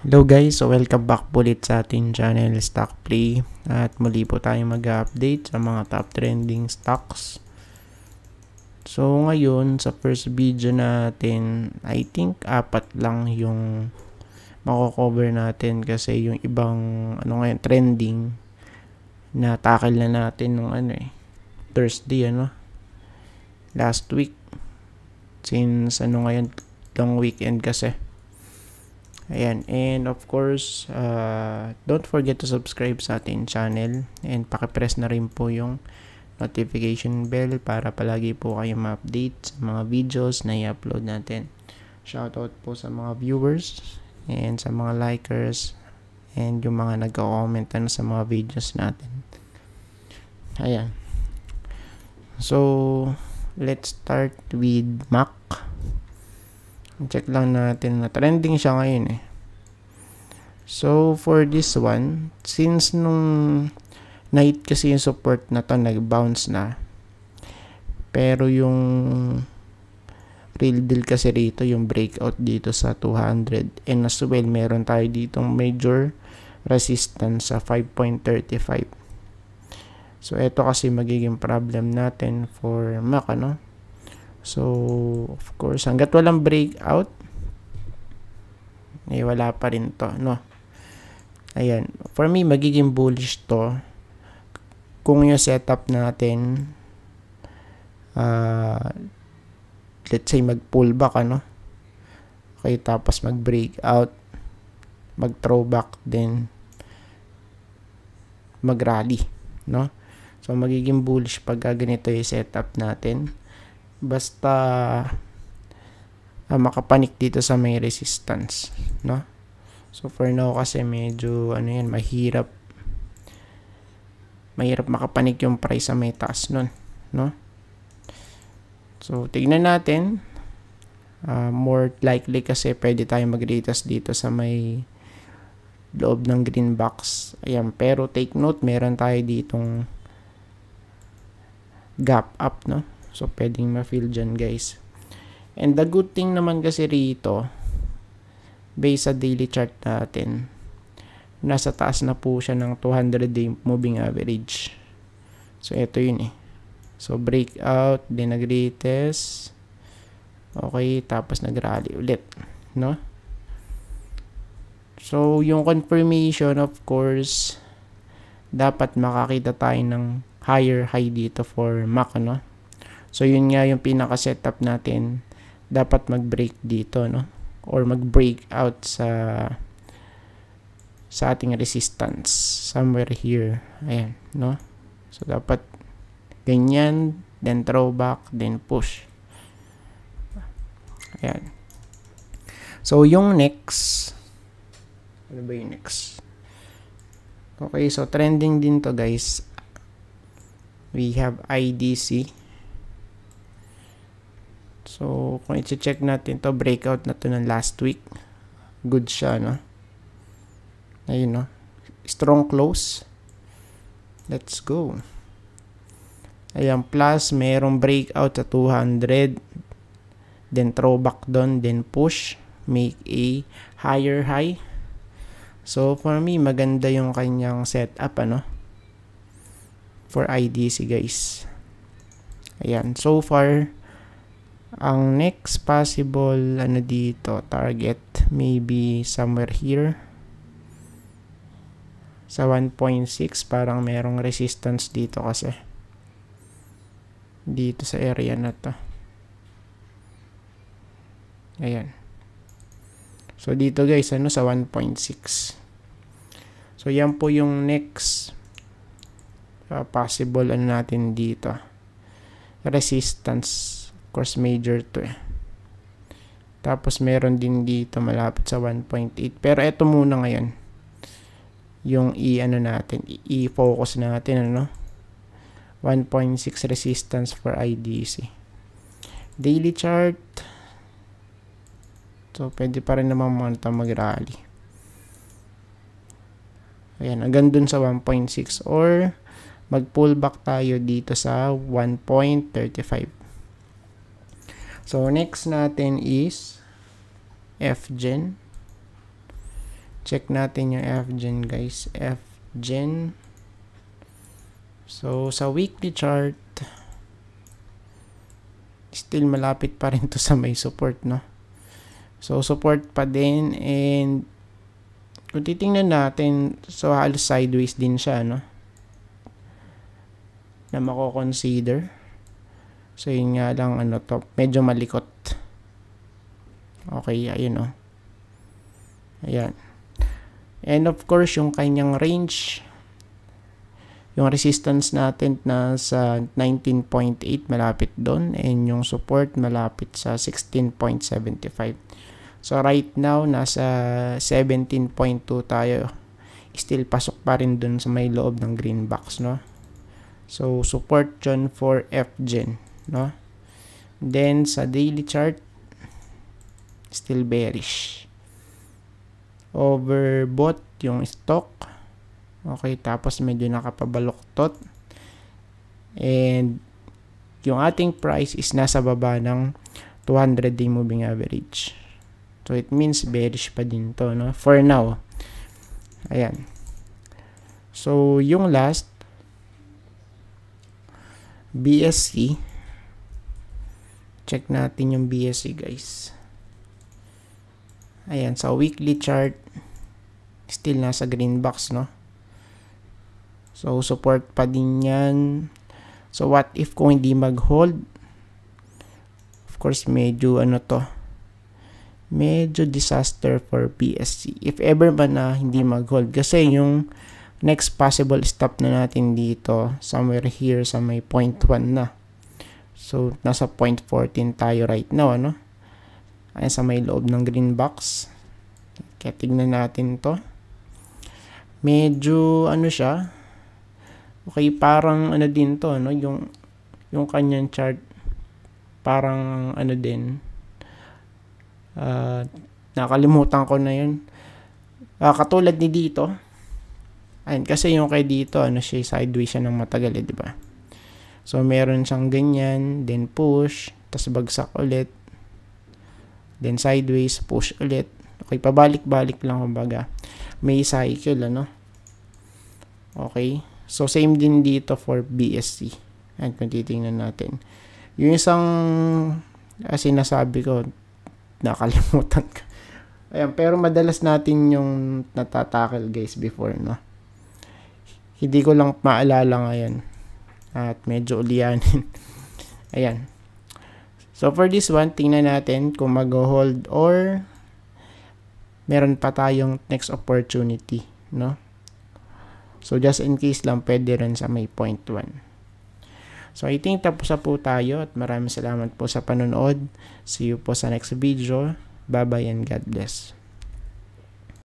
Hello guys, so welcome back po ulit sa ating channel Stock Play at muli po tayo mag-update sa mga top trending stocks. So ngayon sa first video natin, I think apat lang yung mako-cover natin kasi yung ibang ano ngayon trending na tackle na natin nung ano eh Thursday ano last week since ano ngayon long weekend kasi. Ayan, and of course, uh, don't forget to subscribe sa ating channel and pakipress na rin po yung notification bell para palagi po kayo ma-update sa mga videos na i-upload natin. Shoutout po sa mga viewers and sa mga likers and yung mga nagko-comment ano sa mga videos natin. Ayan. So, let's start with Mac. Check lang natin na trending siya ngayon eh. So, for this one, since nung night kasi yung support na to, nag-bounce na. Pero yung real deal kasi rito, yung breakout dito sa 200. And as well, meron tayo ditong major resistance sa 5.35. So, ito kasi magiging problem natin for MAC, ano? So, of course, hanggat walang breakout, eh, wala pa rin to, no? Ayan. For me, magiging bullish to kung yung setup natin uh, let's say mag-pullback ano. Okay, tapos mag-breakout, mag-throwback then mag-rally, no? So magiging bullish pag ganito yung setup natin. Basta uh, makapanik dito sa may resistance, no? So for now kasi medyo ano yan, mahirap mahirap makapanik yung price sa may taas nun, no? So tignan natin. Uh, more likely kasi pwede tayong magretest dito sa may loob ng green box. Ayan, pero take note, meron tayo ditong gap up, no? So, pwedeng ma-fill dyan, guys. And the good thing naman kasi rito, based sa daily chart natin. Nasa taas na po siya ng 200 day moving average. So, ito yun eh. So, breakout, then nag-retest. Okay, tapos nag-rally ulit. No? So, yung confirmation, of course, dapat makakita tayo ng higher high dito for MAC, no? So, yun nga yung pinaka-setup natin. Dapat mag-break dito, no? or mag out sa sa ating resistance somewhere here. Ayan, no? So, dapat ganyan, then throw back, then push. Ayan. So, yung next, ano ba yung next? Okay, so trending din to guys. We have IDC. So, kung i-check natin to breakout na to ng last week. Good siya, no? Ayun, no? Strong close. Let's go. Ayan, plus, merong breakout sa 200. Then, throwback doon. Then, push. Make a higher high. So, for me, maganda yung kanyang setup, ano? For IDC, guys. Ayan, so far, ang next possible ano dito target maybe somewhere here sa 1.6 parang merong resistance dito kasi dito sa area na to ayan so dito guys ano sa 1.6 so yan po yung next uh, possible ano natin dito resistance course major to eh. Tapos meron din dito malapit sa 1.8. Pero ito muna ngayon. Yung i-ano natin, i-focus natin ano. 1.6 resistance for IDC. Daily chart. So pwede pa rin naman muna ito mag-rally. Ayan, hanggang dun sa 1.6 or mag-pullback tayo dito sa 1.35 So, next natin is fgen. Check natin yung fgen guys. fgen. So, sa weekly chart, still malapit pa rin to sa may support, no? So, support pa din and kung titingnan natin, so halos sideways din siya, no? Na mako-consider. So, yun nga lang, ano to, medyo malikot. Okay, ayun o. Oh. Ayan. And of course, yung kanyang range, yung resistance natin na sa 19.8 malapit doon and yung support malapit sa 16.75. So right now nasa 17.2 tayo. Still pasok pa rin doon sa may loob ng green box no. So support 'yon for FGen no then sa daily chart still bearish overbought yung stock okay tapos medyo nakapabaluktot and yung ating price is nasa baba ng 200 day moving average so it means bearish pa din to no for now ayan so yung last BSC e. Check natin yung BSC guys. Ayan, sa weekly chart, still nasa green box, no? So, support pa din yan. So, what if kung hindi mag-hold? Of course, medyo ano to. Medyo disaster for BSC. If ever ba na hindi mag-hold. Kasi yung next possible stop na natin dito, somewhere here sa may 0.1 na. So, nasa 0.14 tayo right now, ano? Ayan sa may loob ng green box. Kaya tignan natin to. Medyo, ano siya? Okay, parang ano din to, ano? Yung, yung kanyang chart, parang ano din. Uh, nakalimutan ko na yun. Uh, katulad ni dito. Ayan, kasi yung kay dito, ano siya, sideways siya ng matagal eh, di ba? So, meron siyang ganyan, then push, tas bagsak ulit, then sideways, push ulit. Okay, pabalik-balik lang kumbaga. May cycle, ano? Okay. So, same din dito for BSC. And kung titingnan natin. Yung isang, as ah, sinasabi ko, nakalimutan ko. Ayan, pero madalas natin yung natatakil guys before, no? Hindi ko lang maalala ngayon at medyo ulianin. Ayan. So for this one, tingnan natin kung mag-hold or meron pa tayong next opportunity, no? So just in case lang pwede rin sa may point 1. So I think tapos na po tayo at maraming salamat po sa panonood. See you po sa next video. Bye-bye and God bless.